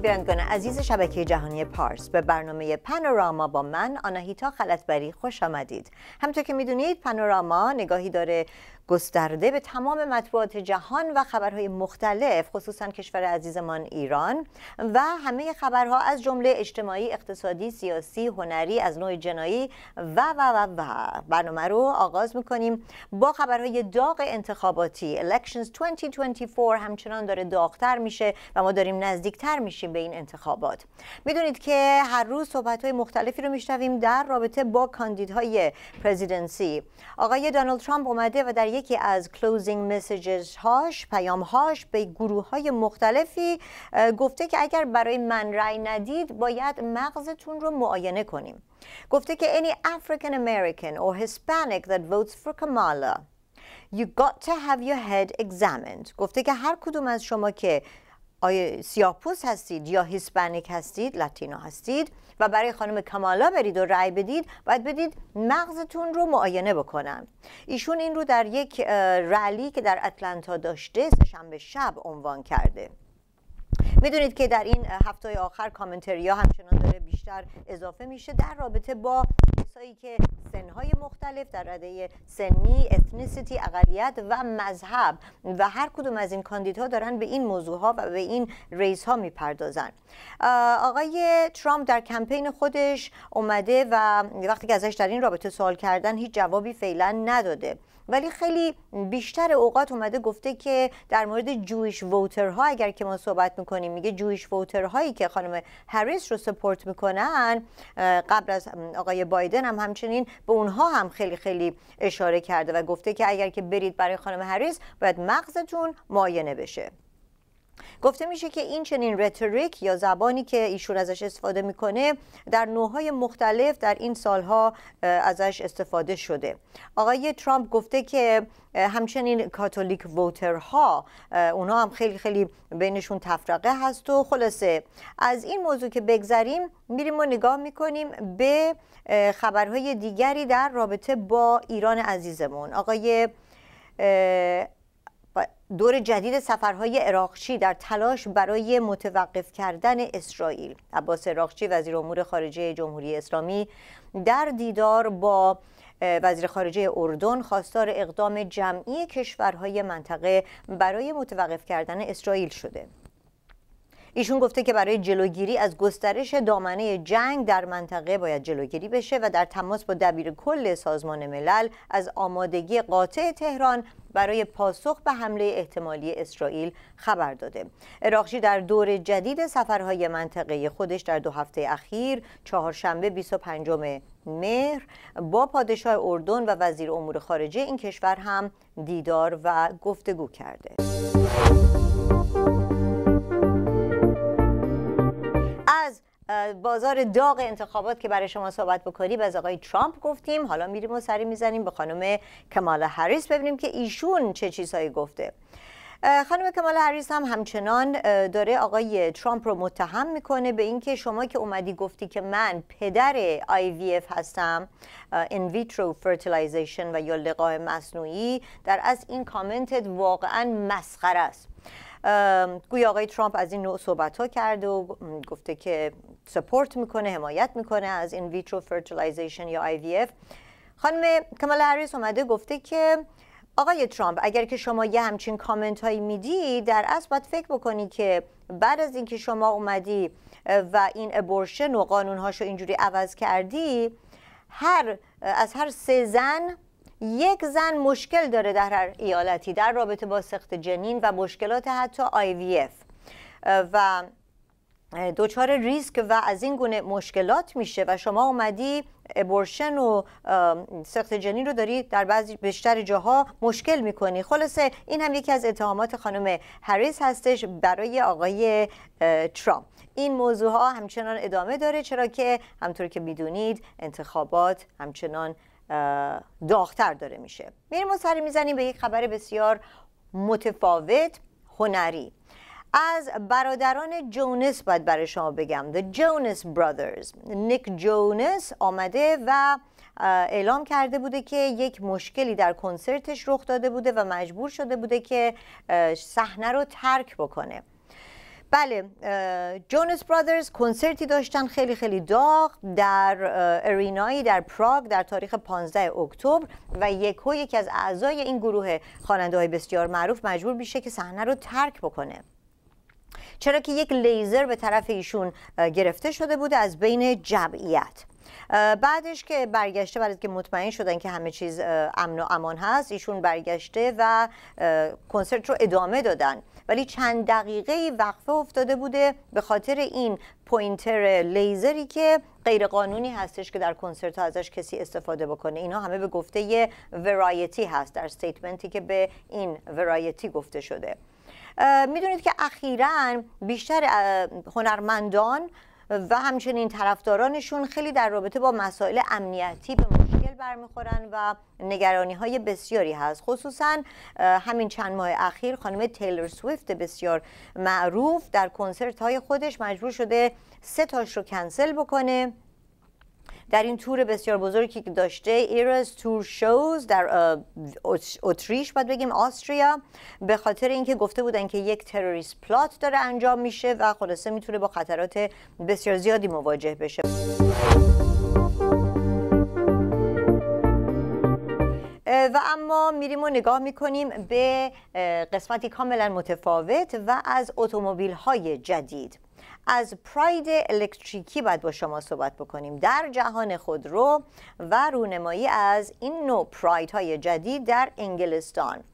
بینندگان عزیز شبکه جهانی پارس به برنامه پانوراما با من آناهیتا خلطبری خوش آمدید همطور که میدونید پانوراما نگاهی داره گسترده به تمام مطبوعات جهان و خبرهای مختلف خصوصا کشور عزیزمان ایران و همه خبرها از جمله اجتماعی اقتصادی سیاسی هنری از نوع جنایی و و و و برنامه رو آغاز میکنیم با خبرهای داغ انتخاباتی Elections 2024 همچنان داره داغتر میشه و ما داریم نزدیکتر میشیم به این انتخابات میدونید که هر روز صحبتهای مختلفی رو میشنویم در رابطه با کاندیدهای پرزیدنسی آقای دانالد ترامپ اومده و در یکی از کلوزینگ مسیجز هاش پیام هاش به گروه های مختلفی گفته که اگر برای من رای ندید باید مغزتون رو معاینه کنیم گفته که any African American or Hispanic that votes for Kamala you got to have your head examined گفته که هر کدوم از شما که آیا سیاپوس هستید یا هیسپانیک هستید لاتینو هستید و برای خانم کمالا برید و رأی بدید باید بدید مغزتون رو معاینه بکنن ایشون این رو در یک رالی که در اتلانتا داشته سهشنبه شب عنوان کرده میدونید که در این هفته آخر ها همچنان داره بیشتر اضافه میشه در رابطه با کسایی که سنهای مختلف در رده سنی، اتنیسیتی، اقلیت و مذهب و هر کدوم از این کاندیدها دارن به این موضوع ها و به این ریس ها میپردازن آقای ترامپ در کمپین خودش اومده و وقتی که ازش در این رابطه سوال کردن هیچ جوابی فعلا نداده ولی خیلی بیشتر اوقات اومده گفته که در مورد جویش ووترها اگر که ما صحبت میکنیم میگه جویش ووترهایی که خانم هریس رو سپورت میکنن قبل از آقای بایدن هم همچنین به اونها هم خیلی خیلی اشاره کرده و گفته که اگر که برید برای خانم هریس باید مغزتون معاینه بشه گفته میشه که این چنین رتوریک یا زبانی که ایشون ازش استفاده میکنه در نوعهای مختلف در این سالها ازش استفاده شده آقای ترامپ گفته که همچنین کاتولیک ووترها اونا هم خیلی خیلی بینشون تفرقه هست و خلاصه از این موضوع که بگذریم میریم و نگاه میکنیم به خبرهای دیگری در رابطه با ایران عزیزمون آقای دور جدید سفرهای اراقچی در تلاش برای متوقف کردن اسرائیل عباس اراقچی وزیر امور خارجه جمهوری اسلامی در دیدار با وزیر خارجه اردن خواستار اقدام جمعی کشورهای منطقه برای متوقف کردن اسرائیل شده ایشون گفته که برای جلوگیری از گسترش دامنه جنگ در منطقه باید جلوگیری بشه و در تماس با دبیر کل سازمان ملل از آمادگی قاطع تهران برای پاسخ به حمله احتمالی اسرائیل خبر داده عراقچی در دور جدید سفرهای منطقه خودش در دو هفته اخیر چهارشنبه 25 مهر با پادشاه اردن و وزیر امور خارجه این کشور هم دیدار و گفتگو کرده بازار داغ انتخابات که برای شما صحبت بکنیم از آقای ترامپ گفتیم حالا میریم و سری میزنیم به خانم کمالا هریس ببینیم که ایشون چه چیزهایی گفته خانم کمال هریس هم همچنان داره آقای ترامپ رو متهم میکنه به اینکه شما که اومدی گفتی که من پدر اف هستم انویترو ویترو و یا لقاه مصنوعی در از این کامنتت واقعا مسخره است گویا آقای ترامپ از این نوع صحبت ها کرد و گفته که سپورت میکنه حمایت میکنه از این ویترو فرتیلایزیشن یا اف خانم کمال هریس اومده گفته که آقای ترامپ اگر که شما یه همچین کامنت هایی میدی در اصل باید فکر بکنی که بعد از اینکه شما اومدی و این ابورشن و قانون رو اینجوری عوض کردی هر از هر سه زن یک زن مشکل داره در هر ایالتی در رابطه با سخت جنین و مشکلات حتی اف و دچار ریسک و از این گونه مشکلات میشه و شما اومدی ابورشن و سخت جنین رو داری در بعضی بیشتر جاها مشکل میکنی خلاصه این هم یکی از اتهامات خانم هریس هستش برای آقای ترامپ این موضوع ها همچنان ادامه داره چرا که همطور که میدونید انتخابات همچنان داغتر داره میشه میریم و سری میزنیم به یک خبر بسیار متفاوت هنری از برادران جونس باید برای شما بگم The Jonas Brothers نیک جونس آمده و اعلام کرده بوده که یک مشکلی در کنسرتش رخ داده بوده و مجبور شده بوده که صحنه رو ترک بکنه بله جونس برادرز کنسرتی داشتن خیلی خیلی داغ در ارینایی در پراگ در تاریخ 15 اکتبر و یکو یکی از اعضای این گروه خواننده های بسیار معروف مجبور میشه که صحنه رو ترک بکنه چرا که یک لیزر به طرف ایشون گرفته شده بوده از بین جمعیت بعدش که برگشته برای که مطمئن شدن که همه چیز امن و امان هست ایشون برگشته و کنسرت رو ادامه دادن ولی چند دقیقه وقفه افتاده بوده به خاطر این پوینتر لیزری که غیر قانونی هستش که در کنسرت ازش کسی استفاده بکنه اینا همه به گفته ورایتی هست در ستیتمنتی که به این ورایتی گفته شده میدونید که اخیرا بیشتر هنرمندان و همچنین طرفدارانشون خیلی در رابطه با مسائل امنیتی به مشکل برمیخورن و نگرانی های بسیاری هست خصوصا همین چند ماه اخیر خانم تیلر سویفت بسیار معروف در کنسرت های خودش مجبور شده سه تاش رو کنسل بکنه در این تور بسیار بزرگی که داشته ایرز تور شوز در اتریش باید بگیم آستریا به خاطر اینکه گفته بودن که یک تروریست پلات داره انجام میشه و خلاصه میتونه با خطرات بسیار زیادی مواجه بشه و اما میریم و نگاه میکنیم به قسمتی کاملا متفاوت و از اتومبیل های جدید از پراید الکتریکی باید با شما صحبت بکنیم در جهان خودرو و رونمایی از این نوع پراید های جدید در انگلستان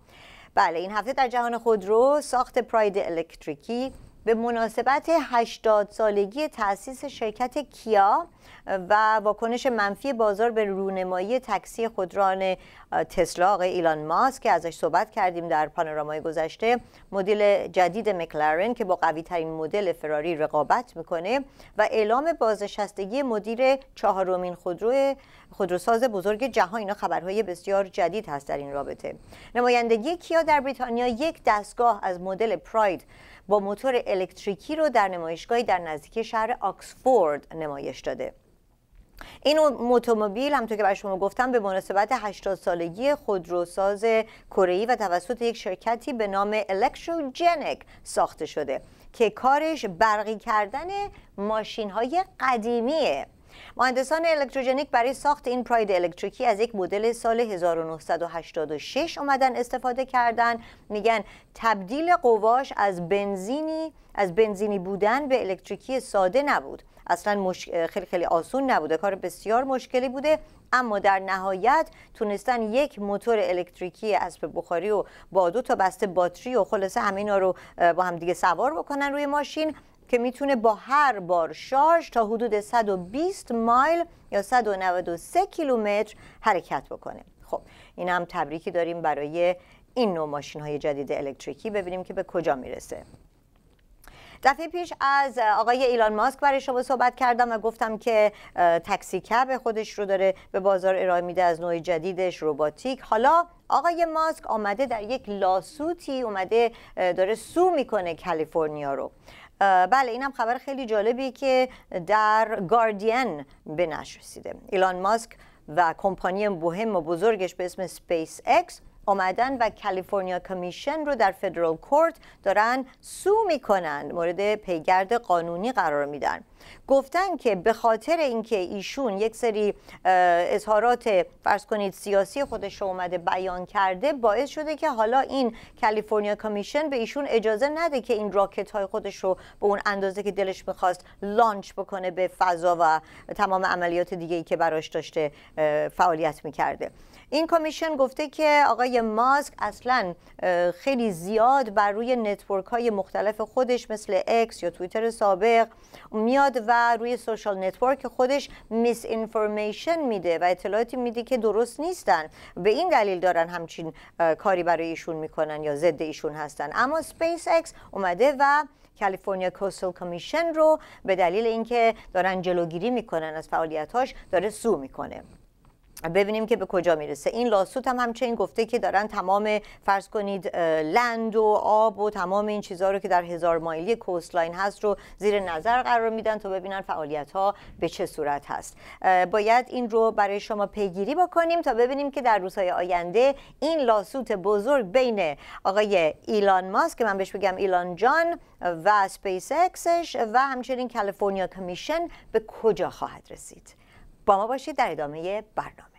بله این هفته در جهان خودرو ساخت پراید الکتریکی به مناسبت 80 سالگی تاسیس شرکت کیا و واکنش منفی بازار به رونمایی تکسی خودران تسلا آقای ایلان ماسک که ازش صحبت کردیم در پانورامای گذشته مدل جدید مکلرن که با قوی ترین مدل فراری رقابت میکنه و اعلام بازنشستگی مدیر چهارمین خودرو خودروساز بزرگ جهان اینا خبرهای بسیار جدید هست در این رابطه نمایندگی کیا در بریتانیا یک دستگاه از مدل پراید با موتور الکتریکی رو در نمایشگاهی در نزدیکی شهر آکسفورد نمایش داده این اتومبیل همطور که برای شما گفتم به مناسبت 80 سالگی خودروساز کره‌ای و توسط یک شرکتی به نام الکتروجنک ساخته شده که کارش برقی کردن ماشین های قدیمیه مهندسان الکتروجنیک برای ساخت این پراید الکتریکی از یک مدل سال 1986 اومدن استفاده کردن میگن تبدیل قواش از بنزینی از بنزینی بودن به الکتریکی ساده نبود اصلا مش... خیلی خیلی آسون نبوده کار بسیار مشکلی بوده اما در نهایت تونستن یک موتور الکتریکی اسب بخاری و با دو تا بسته باتری و خلاصه همینا رو با هم دیگه سوار بکنن روی ماشین که میتونه با هر بار شارژ تا حدود 120 مایل یا 193 کیلومتر حرکت بکنه خب این هم تبریکی داریم برای این نوع ماشین های جدید الکتریکی ببینیم که به کجا میرسه دفعه پیش از آقای ایلان ماسک برای شما صحبت کردم و گفتم که تاکسی کب خودش رو داره به بازار ارائه میده از نوع جدیدش روباتیک حالا آقای ماسک آمده در یک لاسوتی اومده داره سو میکنه کالیفرنیا رو بله اینم خبر خیلی جالبی که در گاردین به نشر رسیده ایلان ماسک و کمپانی مهم و بزرگش به اسم سپیس اکس آمدن و کالیفرنیا کمیشن رو در فدرال کورت دارن سو میکنن مورد پیگرد قانونی قرار میدن گفتن که به خاطر اینکه ایشون یک سری اظهارات فرض کنید سیاسی خودش رو اومده بیان کرده باعث شده که حالا این کالیفرنیا کمیشن به ایشون اجازه نده که این راکت های خودش رو به اون اندازه که دلش میخواست لانچ بکنه به فضا و تمام عملیات دیگه ای که براش داشته فعالیت میکرده این کمیشن گفته که آقای ماسک اصلا خیلی زیاد بر روی نتورک های مختلف خودش مثل اکس یا توییتر سابق میاد و روی سوشال نتورک خودش میس انفورمیشن میده و اطلاعاتی میده که درست نیستن به این دلیل دارن همچین کاری برای ایشون میکنن یا ضد ایشون هستن اما سپیس اکس اومده و کالیفرنیا کوستل کمیشن رو به دلیل اینکه دارن جلوگیری میکنن از فعالیتاش داره سو میکنه ببینیم که به کجا میرسه این لاسوت هم همچنین گفته که دارن تمام فرض کنید لند و آب و تمام این چیزها رو که در هزار مایلی کوستلاین هست رو زیر نظر قرار میدن تا ببینن فعالیت ها به چه صورت هست باید این رو برای شما پیگیری بکنیم تا ببینیم که در روزهای آینده این لاسوت بزرگ بین آقای ایلان ماسک که من بهش بگم ایلان جان و سپیس اکسش و همچنین کالیفرنیا کمیشن به کجا خواهد رسید با ما باشید در ادامه برنامه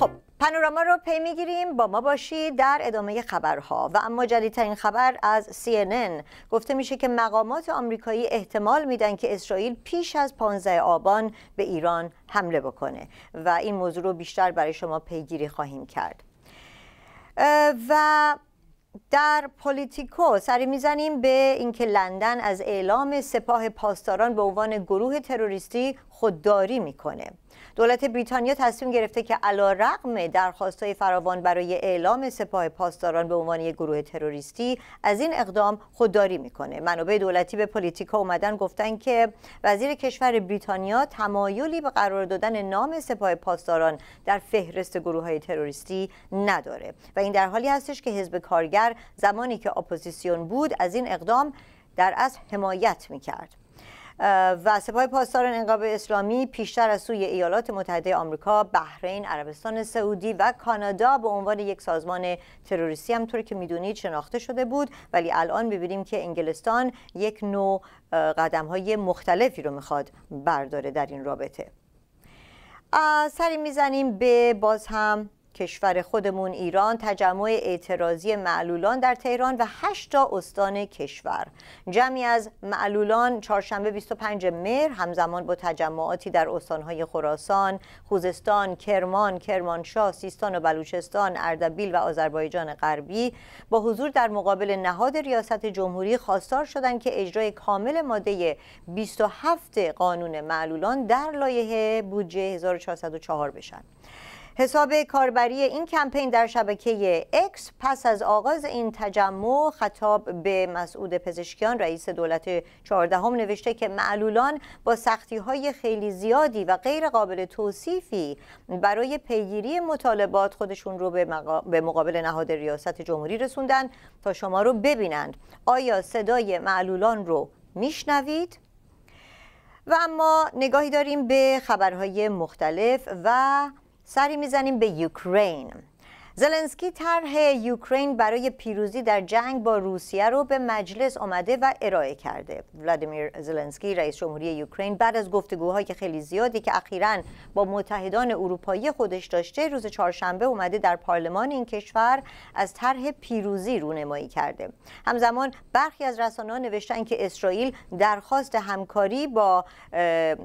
خب پانوراما رو پی میگیریم با ما باشید در ادامه خبرها و اما جدیدترین خبر از CNN گفته میشه که مقامات آمریکایی احتمال میدن که اسرائیل پیش از 15 آبان به ایران حمله بکنه و این موضوع رو بیشتر برای شما پیگیری خواهیم کرد و در پولیتیکو سری میزنیم به اینکه لندن از اعلام سپاه پاسداران به عنوان گروه تروریستی خودداری میکنه دولت بریتانیا تصمیم گرفته که علا رقم درخواست های فراوان برای اعلام سپاه پاسداران به عنوان یک گروه تروریستی از این اقدام خودداری میکنه منابع دولتی به پلیتیکا اومدن گفتن که وزیر کشور بریتانیا تمایلی به قرار دادن نام سپاه پاسداران در فهرست گروه های تروریستی نداره و این در حالی هستش که حزب کارگر زمانی که اپوزیسیون بود از این اقدام در از حمایت میکرد و سپاه پاسداران انقلاب اسلامی پیشتر از سوی ایالات متحده آمریکا، بحرین، عربستان سعودی و کانادا به عنوان یک سازمان تروریستی هم طور که میدونید شناخته شده بود ولی الان ببینیم که انگلستان یک نوع قدم های مختلفی رو میخواد برداره در این رابطه. سری میزنیم به باز هم کشور خودمون ایران تجمع اعتراضی معلولان در تهران و 8 تا استان کشور جمعی از معلولان چهارشنبه 25 مهر همزمان با تجمعاتی در استانهای خراسان، خوزستان، کرمان، کرمانشاه، سیستان و بلوچستان، اردبیل و آذربایجان غربی با حضور در مقابل نهاد ریاست جمهوری خواستار شدند که اجرای کامل ماده 27 قانون معلولان در لایحه بودجه 1404 بشن حساب کاربری این کمپین در شبکه اکس پس از آغاز این تجمع خطاب به مسعود پزشکیان رئیس دولت 14 هم نوشته که معلولان با سختی های خیلی زیادی و غیر قابل توصیفی برای پیگیری مطالبات خودشون رو به, به مقابل نهاد ریاست جمهوری رسوندن تا شما رو ببینند آیا صدای معلولان رو میشنوید؟ و اما نگاهی داریم به خبرهای مختلف و سری میزنیم به یوکرین زلنسکی طرح یوکرین برای پیروزی در جنگ با روسیه رو به مجلس آمده و ارائه کرده ولادیمیر زلنسکی رئیس جمهوری یوکرین بعد از که خیلی زیادی که اخیرا با متحدان اروپایی خودش داشته روز چهارشنبه اومده در پارلمان این کشور از طرح پیروزی رونمایی کرده همزمان برخی از رسانه‌ها نوشتن که اسرائیل درخواست همکاری با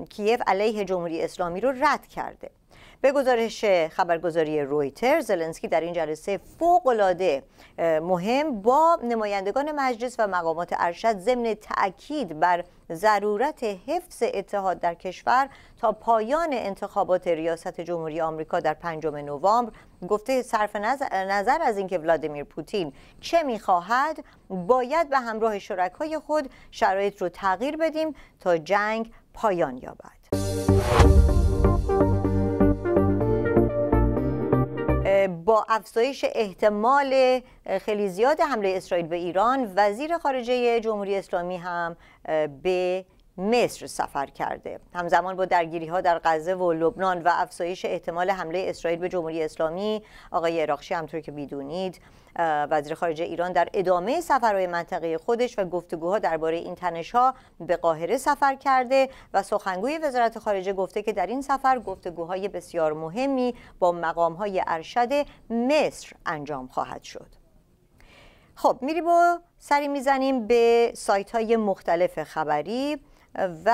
کیف علیه جمهوری اسلامی رو رد کرده به گزارش خبرگزاری رویتر زلنسکی در این جلسه فوقالعاده مهم با نمایندگان مجلس و مقامات ارشد ضمن تأکید بر ضرورت حفظ اتحاد در کشور تا پایان انتخابات ریاست جمهوری آمریکا در پنجم نوامبر گفته صرف نظر از اینکه ولادیمیر پوتین چه میخواهد باید به همراه شرکای خود شرایط رو تغییر بدیم تا جنگ پایان یابد افزایش احتمال خیلی زیاد حمله اسرائیل به ایران وزیر خارجه جمهوری اسلامی هم به مصر سفر کرده همزمان با درگیری ها در غزه و لبنان و افزایش احتمال حمله اسرائیل به جمهوری اسلامی آقای عراقچی همطور که میدونید وزیر خارجه ایران در ادامه سفرهای منطقه خودش و گفتگوها درباره این تنش ها به قاهره سفر کرده و سخنگوی وزارت خارجه گفته که در این سفر گفتگوهای بسیار مهمی با مقام های ارشد مصر انجام خواهد شد خب میریم و سری میزنیم به سایت های مختلف خبری و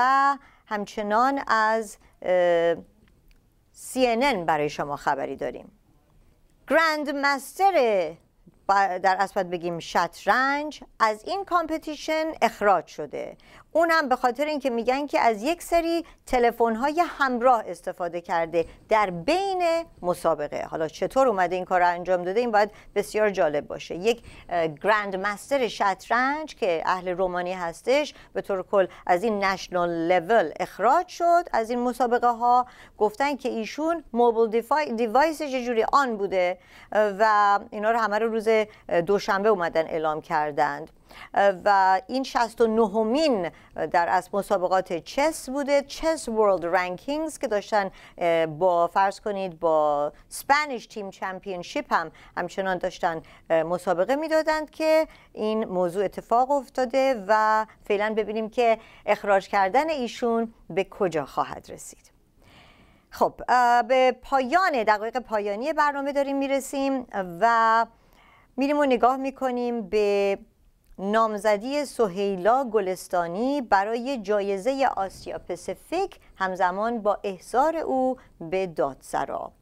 همچنان از CNN برای شما خبری داریم گرند مستر در اسبت بگیم شطرنج از این کامپتیشن اخراج شده اون هم به خاطر اینکه میگن که از یک سری تلفن های همراه استفاده کرده در بین مسابقه حالا چطور اومده این کار رو انجام داده این باید بسیار جالب باشه یک گرند مستر شطرنج که اهل رومانی هستش به طور کل از این نشنال لول اخراج شد از این مسابقه ها گفتن که ایشون موبایل دیوایس جوری آن بوده و اینا رو همه رو روز دوشنبه اومدن اعلام کردند و این 69 مین در از مسابقات چس بوده چس ورلد رنکینگز که داشتن با فرض کنید با سپانیش تیم چمپینشیپ هم همچنان داشتن مسابقه میدادند که این موضوع اتفاق افتاده و فعلا ببینیم که اخراج کردن ایشون به کجا خواهد رسید خب به پایان دقایق پایانی برنامه داریم میرسیم و میریم و نگاه میکنیم به نامزدی سهیلا گلستانی برای جایزه آسیا پسیفیک همزمان با احضار او به دادسرا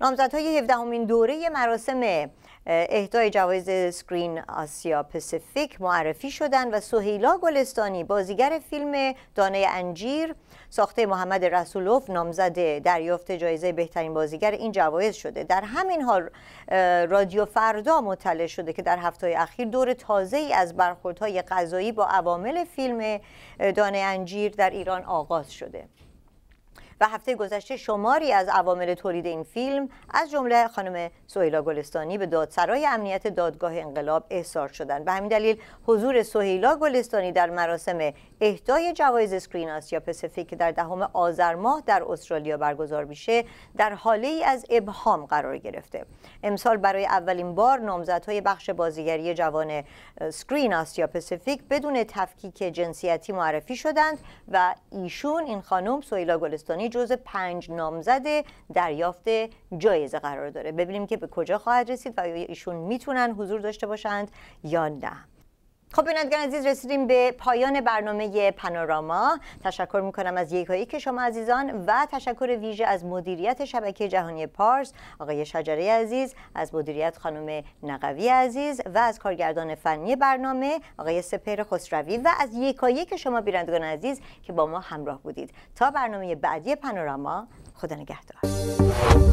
نامزدهای 17 همین دوره مراسم اهدای جوایز سکرین آسیا پسیفیک معرفی شدند و سهیلا گلستانی بازیگر فیلم دانه انجیر ساخته محمد رسولوف نامزد دریافت جایزه بهترین بازیگر این جوایز شده در همین حال رادیو فردا مطلع شده که در هفته اخیر دور تازه ای از برخوردهای غذایی با عوامل فیلم دانه انجیر در ایران آغاز شده و هفته گذشته شماری از عوامل تولید این فیلم از جمله خانم سهیلا گلستانی به دادسرای امنیت دادگاه انقلاب احضار شدند به همین دلیل حضور سهیلا گلستانی در مراسم اهدای جوایز اسکرین آسیا پسیفیک که در دهم آذر ماه در استرالیا برگزار میشه در حاله ای از ابهام قرار گرفته امسال برای اولین بار نامزدهای بخش بازیگری جوان اسکرین آسیا پسیفیک بدون تفکیک جنسیتی معرفی شدند و ایشون این خانم سویلا گلستانی جز پنج نامزد دریافت جایزه قرار داره ببینیم که به کجا خواهد رسید و ایشون میتونن حضور داشته باشند یا نه خب بینندگان عزیز رسیدیم به پایان برنامه پانوراما تشکر میکنم از یکایی که شما عزیزان و تشکر ویژه از مدیریت شبکه جهانی پارس آقای شجره عزیز از مدیریت خانم نقوی عزیز و از کارگردان فنی برنامه آقای سپهر خسروی و از یکایی که شما بینندگان عزیز که با ما همراه بودید تا برنامه بعدی پانوراما خدا نگهدار